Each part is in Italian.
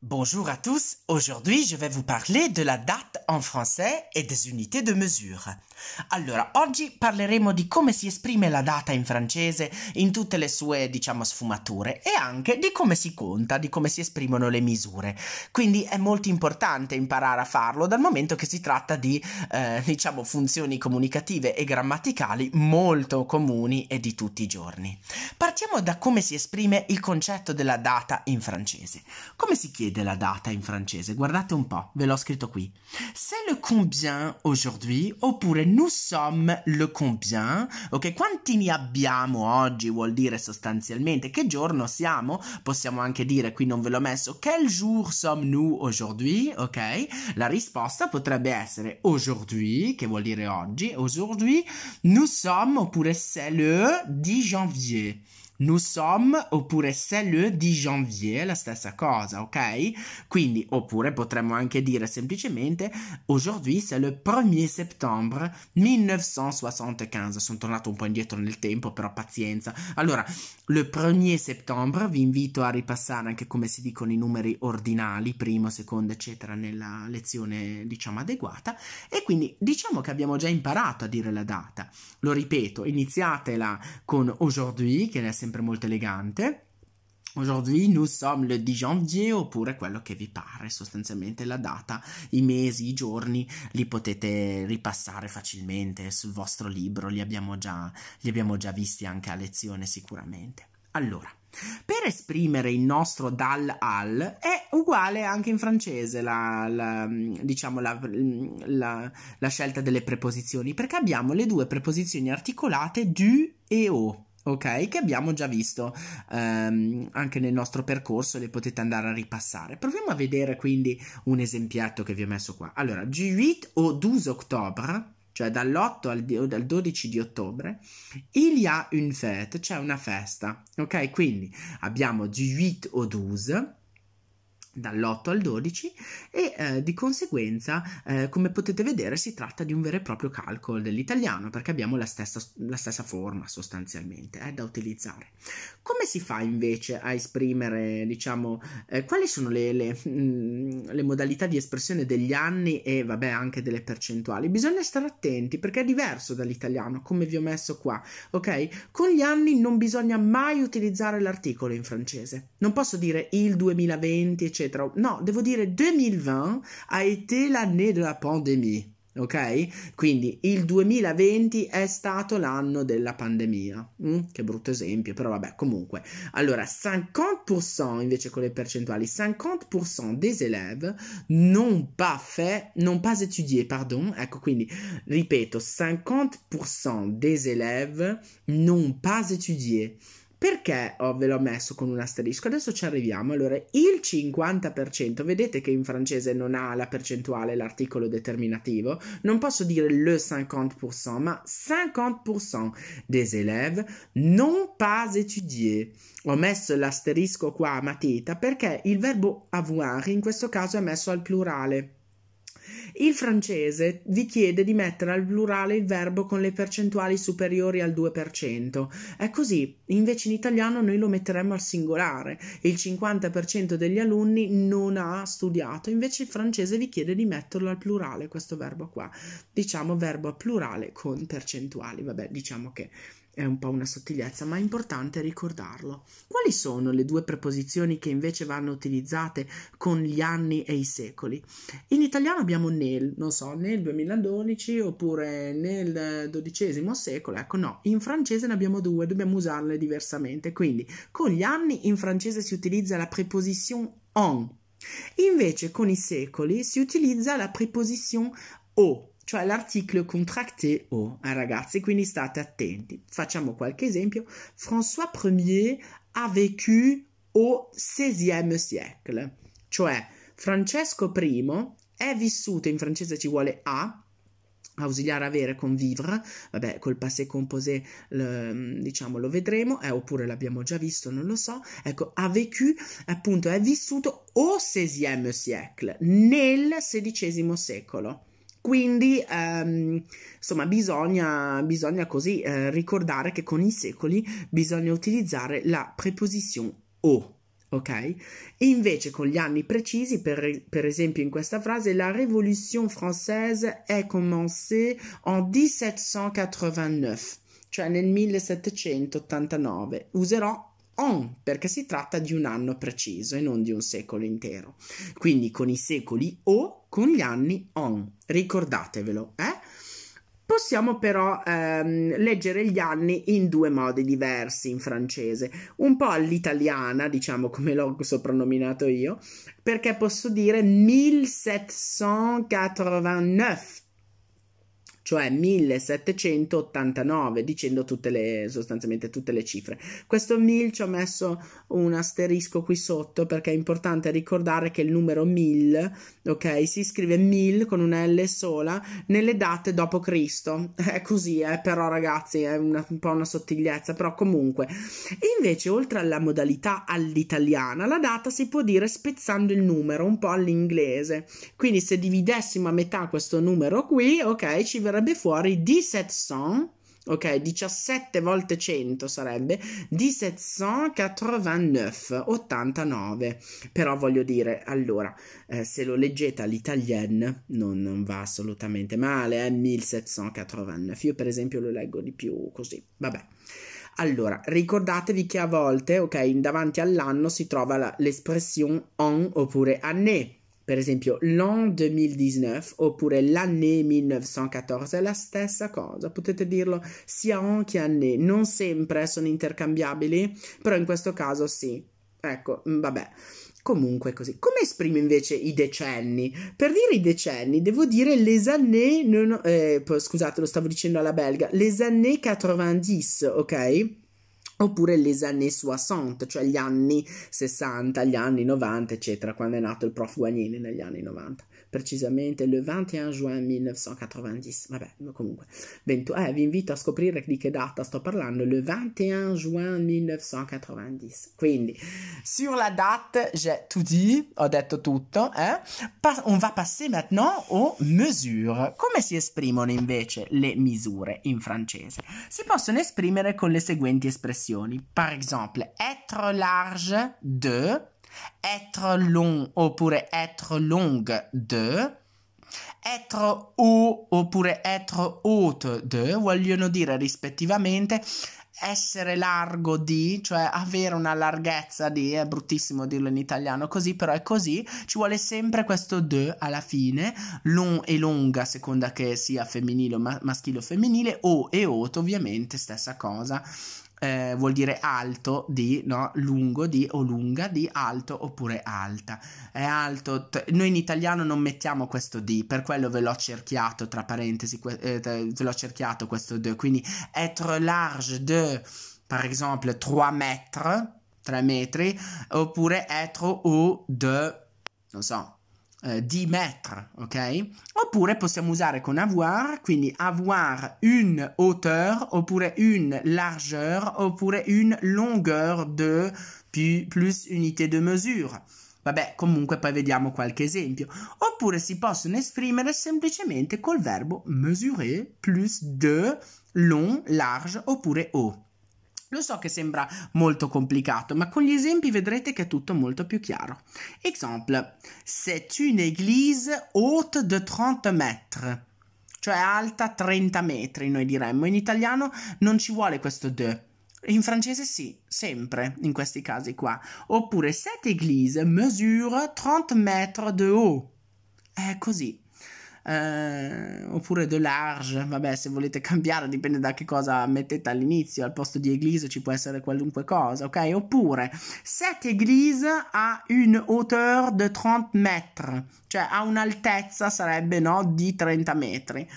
Bonjour à tous, aujourd'hui je vais vous parler de la date en français e des unités de mesure. Allora, oggi parleremo di come si esprime la data in francese in tutte le sue, diciamo, sfumature e anche di come si conta, di come si esprimono le misure. Quindi è molto importante imparare a farlo dal momento che si tratta di, eh, diciamo, funzioni comunicative e grammaticali molto comuni e di tutti i giorni. Partiamo da come si esprime il concetto della data in francese. Come si chiede? chiede la data in francese. Guardate un po', ve l'ho scritto qui. C'est le combien aujourd'hui? Oppure nous sommes le combien? Ok, quanti ne abbiamo oggi? Vuol dire sostanzialmente che giorno siamo. Possiamo anche dire, qui non ve l'ho messo, quel jour sommes-nous aujourd'hui? Ok, la risposta potrebbe essere aujourd'hui, che vuol dire oggi. Aujourd'hui, nous sommes oppure c'est le 10 janvier nous sommes oppure c'est le 10 janvier, la stessa cosa, ok? Quindi, oppure potremmo anche dire semplicemente aujourd'hui c'est le 1er settembre 1975. Sono tornato un po' indietro nel tempo, però pazienza. Allora, le 1er settembre vi invito a ripassare anche come si dicono i numeri ordinali, primo, secondo, eccetera, nella lezione, diciamo, adeguata. E quindi diciamo che abbiamo già imparato a dire la data. Lo ripeto, iniziatela con aujourd'hui, che è sempre sempre molto elegante. Aujourd'hui, nous sommes le 10 janvier, oppure quello che vi pare, sostanzialmente la data, i mesi, i giorni, li potete ripassare facilmente sul vostro libro, li abbiamo già, li abbiamo già visti anche a lezione sicuramente. Allora, per esprimere il nostro dal al è uguale anche in francese la, la, diciamo la, la, scelta delle preposizioni perché abbiamo le due preposizioni articolate du e o ok? Che abbiamo già visto ehm, anche nel nostro percorso, le potete andare a ripassare. Proviamo a vedere quindi un esempietto che vi ho messo qua. Allora, G8 o 12 ottobre, cioè dall'8 al, al 12 di ottobre, il y a une fête, cioè una festa, ok? Quindi abbiamo G8 o 12 dall'8 al 12 e eh, di conseguenza eh, come potete vedere si tratta di un vero e proprio calcolo dell'italiano perché abbiamo la stessa, la stessa forma sostanzialmente eh, da utilizzare. Come si fa invece a esprimere diciamo eh, quali sono le, le, mh, mm, le, modalità di espressione degli anni e vabbè anche delle percentuali? Bisogna stare attenti perché è diverso dall'italiano come vi ho messo qua ok? Con gli anni non bisogna mai utilizzare l'articolo in francese non posso dire il 2020 eccetera eccetera. No, devo dire 2020 ha été l'année della pandemia, ok? Quindi il 2020 è stato l'anno della pandemia. Mm, che brutto esempio, però vabbè, comunque. Allora, 50% invece con le percentuali, 50% des élèves n'ont pas fait, non pas étudié, pardon. Ecco, quindi ripeto, 50% des élèves n'ont pas étudié. Perché oh, ve l'ho messo con un asterisco? Adesso ci arriviamo. Allora, il 50%, vedete che in francese non ha la percentuale, l'articolo determinativo. Non posso dire le 50%, ma 50% des élèves n'ont pas étudié. Ho messo l'asterisco qua a matita perché il verbo avoir in questo caso è messo al plurale. Il francese vi chiede di mettere al plurale il verbo con le percentuali superiori al 2%. È così, invece in italiano noi lo metteremmo al singolare. Il 50% degli alunni non ha studiato, invece il francese vi chiede di metterlo al plurale, questo verbo qua. Diciamo verbo a plurale con percentuali, vabbè, diciamo che è un po' una sottigliezza, ma è importante ricordarlo. Quali sono le due preposizioni che invece vanno utilizzate con gli anni e i secoli? In italiano abbiamo nel, non so, nel 2012 oppure nel XII secolo. Ecco, no, in francese ne abbiamo due, dobbiamo usarle diversamente. Quindi, con gli anni in francese si utilizza la preposizione en. Invece con i secoli si utilizza la preposizione o cioè l'articolo contracté o oh, a ragazzi, quindi state attenti. Facciamo qualche esempio. François Ier ha vécu au XVIe siècle, cioè Francesco I è vissuto, in francese ci vuole a, ausiliare avere con vivre, vabbè col passé composé le, diciamo lo vedremo, eh, oppure l'abbiamo già visto, non lo so, ecco ha vécu appunto è vissuto au XVIe siècle, nel XVI secolo. Quindi, ehm, insomma, bisogna, bisogna così eh, ricordare che con i secoli bisogna utilizzare la preposizione o ok? Invece con gli anni precisi, per, per, esempio in questa frase, la Révolution française è commencée en 1789, cioè nel 1789. Userò on, perché si tratta di un anno preciso e non di un secolo intero. Quindi con i secoli o con gli anni on, ricordatevelo, eh? Possiamo però ehm, leggere gli anni in due modi diversi in francese, un po' all'italiana, diciamo come l'ho soprannominato io, perché posso dire 1789, cioè 1789, dicendo tutte le, sostanzialmente tutte le cifre. Questo 1000 ci ho messo un asterisco qui sotto perché è importante ricordare che il numero 1000, ok, si scrive 1000 con una L sola nelle date dopo Cristo. È così, eh, però ragazzi, è una, un po' una sottigliezza, però comunque. invece, oltre alla modalità all'italiana, la data si può dire spezzando il numero un po' all'inglese. Quindi se dividessimo a metà questo numero qui, ok, ci verrebbe verrebbe fuori 1700 ok 17 volte 100 sarebbe 1789 89 però voglio dire allora eh, se lo leggete all'italien non, non, va assolutamente male è eh? 1789 io per esempio lo leggo di più così vabbè allora, ricordatevi che a volte, ok, davanti all'anno si trova l'espressione en oppure année, per esempio, l'an 2019 oppure l'année 1914 è la stessa cosa, potete dirlo sia an che année, non sempre sono intercambiabili, però in questo caso sì. Ecco, mm, vabbè. Comunque così. Come esprimo invece i decenni? Per dire i decenni devo dire les années... Non, eh, scusate, lo stavo dicendo alla belga. Les années 90, ok? oppure les années 60, cioè gli anni 60, gli anni 90, eccetera, quando è nato il prof Guagnini negli anni 90 precisamente il 21 juin 1990. Vabbè, comunque, 20, eh, vi invito a scoprire di che data sto parlando, le 21 juin 1990. Quindi, sur la date, j'ai tout dit, ho detto tutto, eh? on va passer maintenant aux mesures. Come si esprimono invece le misure in francese? Si possono esprimere con le seguenti espressioni. Par exemple, être large de être long oppure être longue de, être o oppure être haute de vogliono dire rispettivamente essere largo di, cioè avere una larghezza di, è bruttissimo dirlo in italiano così, però è così, ci vuole sempre questo de alla fine, long e longa seconda che sia femminile o ma- maschile o femminile, o e ot ovviamente stessa cosa eh, vuol dire alto di, no? lungo di o lunga di, alto oppure alta. È alto. T- Noi in italiano non mettiamo questo di, per quello ve l'ho cerchiato tra parentesi, que- eh, ve l'ho cerchiato questo de. Quindi être large de, per esempio, 3 metri, 3 metri, oppure être o de, non so, eh, di mettre, ok? Oppure possiamo usare con avoir, quindi avoir une hauteur, oppure une largeur, oppure une longueur de più, plus unité de mesure. Vabbè, comunque poi vediamo qualche esempio. Oppure si possono esprimere semplicemente col verbo mesurer plus de long, large oppure haut. Lo so che sembra molto complicato, ma con gli esempi vedrete che è tutto molto più chiaro. Exemple, c'est une église haute de 30 mètres, cioè alta 30 metri, noi diremmo. In italiano non ci vuole questo de. In francese sì, sempre in questi casi qua. Oppure cette église mesure 30 mètres de haut. È così eh, oppure de large, vabbè se volete cambiare dipende da che cosa mettete all'inizio, al posto di église ci può essere qualunque cosa, ok? Oppure cette église a une hauteur de 30 mètres, cioè ha un'altezza sarebbe no, di 30 metri.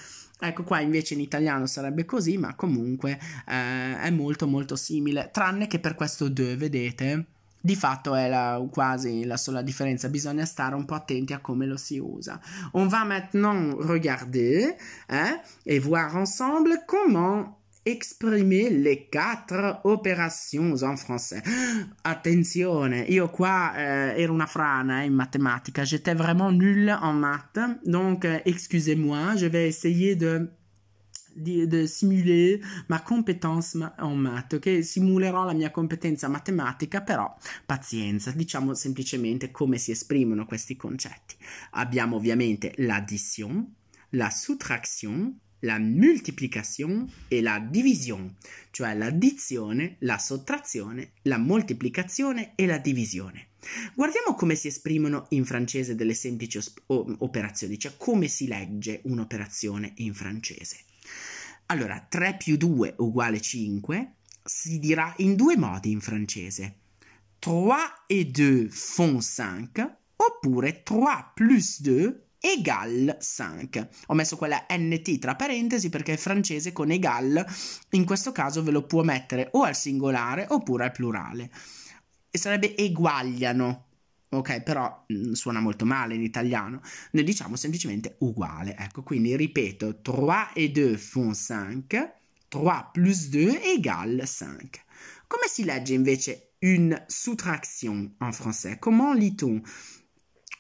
Ecco qua invece in italiano sarebbe così, ma comunque eh, è molto molto simile, tranne che per questo de, vedete? Di fatto è la, quasi la seule différence. Bisogna stare un peu attenti à comment lo si usa. On va maintenant regarder eh, et voir ensemble comment exprimer les quatre opérations en français. Attention, io qua eh, ero una frana eh, in matematica, j'étais vraiment nul en maths, donc excusez-moi, je vais essayer de di, di simulare ma competence en math, ok? Simulerò la mia competenza matematica, però pazienza, diciamo semplicemente come si esprimono questi concetti. Abbiamo ovviamente l'addition, la sottrazione la multiplication e la division, cioè l'addizione, la sottrazione, la moltiplicazione e la divisione. Guardiamo come si esprimono in francese delle semplici operazioni, cioè come si legge un'operazione in francese. Allora, 3 più 2 uguale 5 si dirà in due modi in francese. 3 e 2 font 5 oppure 3 plus 2 Egal 5. Ho messo quella NT tra parentesi perché il francese con Egal in questo caso ve lo può mettere o al singolare oppure al plurale. E sarebbe eguagliano. Ok, però mh, mm, suona molto male in italiano. Noi diciamo semplicemente uguale. Ecco, quindi ripeto, 3 e 2 font 5, 3 plus 2 égale 5. Come si legge invece une soustraction en français? Comment lit-on?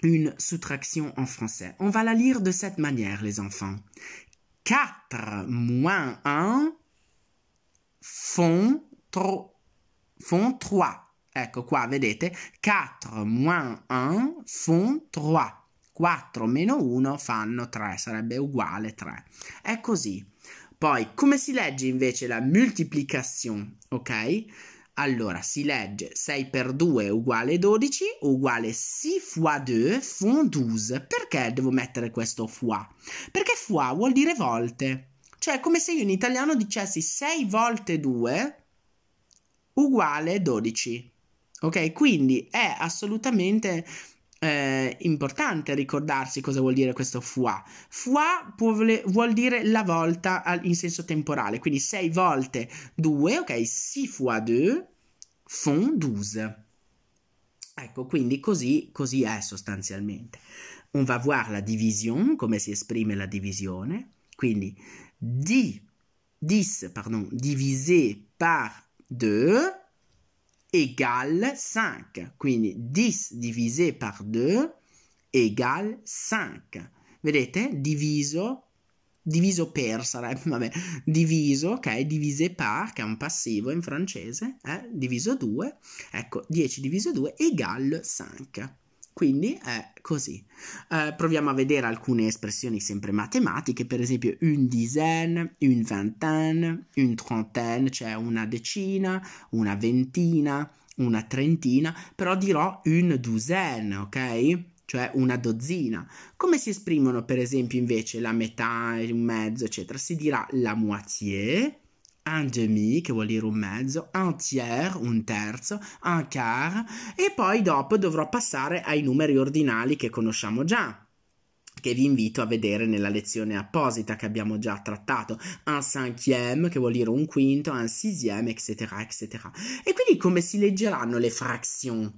une soustraction en français. On va la lire de cette manière, les enfants. 4 moins 1 font, tro- font 3. Ecco qua, vedete? 4 moins 1 font 3. 4 meno 1 fanno 3, sarebbe uguale 3. È così. Poi, come si legge invece la multiplication, ok? Allora si legge 6 per 2 uguale 12 uguale 6 fois 2 font 12. Perché devo mettere questo fois? Perché fois vuol dire volte. Cioè come se io in italiano dicessi 6 volte 2 uguale 12. Ok, quindi è assolutamente eh, importante ricordarsi cosa vuol dire questo fois. Fois vuole, vuol dire la volta al, in senso temporale, quindi 6 volte 2, ok? 6 fois 2, font 12. Ecco, quindi così, così è sostanzialmente. On va voir la division, come si esprime la divisione. Quindi 10, 10 pardon, divisé par 2, égale 5. Quindi 10 divisé par 2 égale 5. Vedete? Diviso, diviso per sarebbe, vabbè, diviso, ok? Divisé par, che è un passivo in francese, eh? diviso 2. Ecco, 10 diviso 2 égale 5. Quindi è così. Eh, proviamo a vedere alcune espressioni sempre matematiche, per esempio une dizaine, une vingtaine, une trentaine, cioè una decina, una ventina, una trentina, però dirò une douzaine, ok? Cioè una dozzina. Come si esprimono, per esempio, invece la metà, un mezzo, eccetera? Si dirà la moitié, un demi, che vuol dire un mezzo, un tiers, un terzo, un quart, e poi dopo dovrò passare ai numeri ordinali che conosciamo già che vi invito a vedere nella lezione apposita che abbiamo già trattato, un cinquième che vuol dire un quinto, un sixième, eccetera, eccetera. E quindi come si leggeranno le fraction?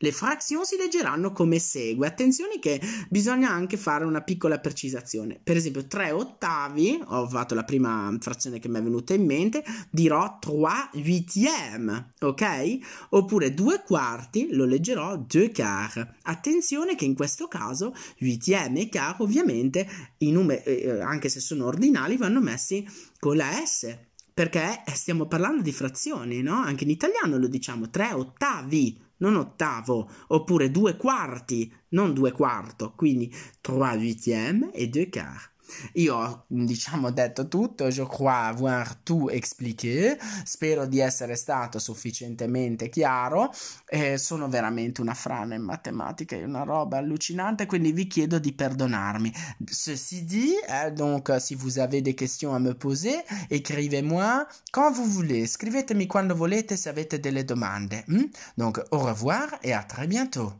Le frazioni si leggeranno come segue. Attenzione che bisogna anche fare una piccola precisazione. Per esempio, 3 ottavi, ho fatto la prima frazione che mi è venuta in mente, dirò 3 huitième, ok? Oppure 2 quarti, lo leggerò 2 quarts. Attenzione che in questo caso huitième e quart ovviamente i numeri, eh, eh, anche se sono ordinali, vanno messi con la S. Perché stiamo parlando di frazioni, no? Anche in italiano lo diciamo 3 ottavi non ottavo, oppure due quarti, non due quarto, quindi trois huitièmes e deux quarts. Io diciamo, ho diciamo detto tutto, je crois avoir tout expliqué, spero di essere stato sufficientemente chiaro, eh, sono veramente una frana in matematica, è una roba allucinante, quindi vi chiedo di perdonarmi. Ceci dit, eh, donc si vous avez des questions à me poser, écrivez-moi quand vous voulez, scrivetemi quando volete se avete delle domande. Hm? Donc au revoir e à très bientôt.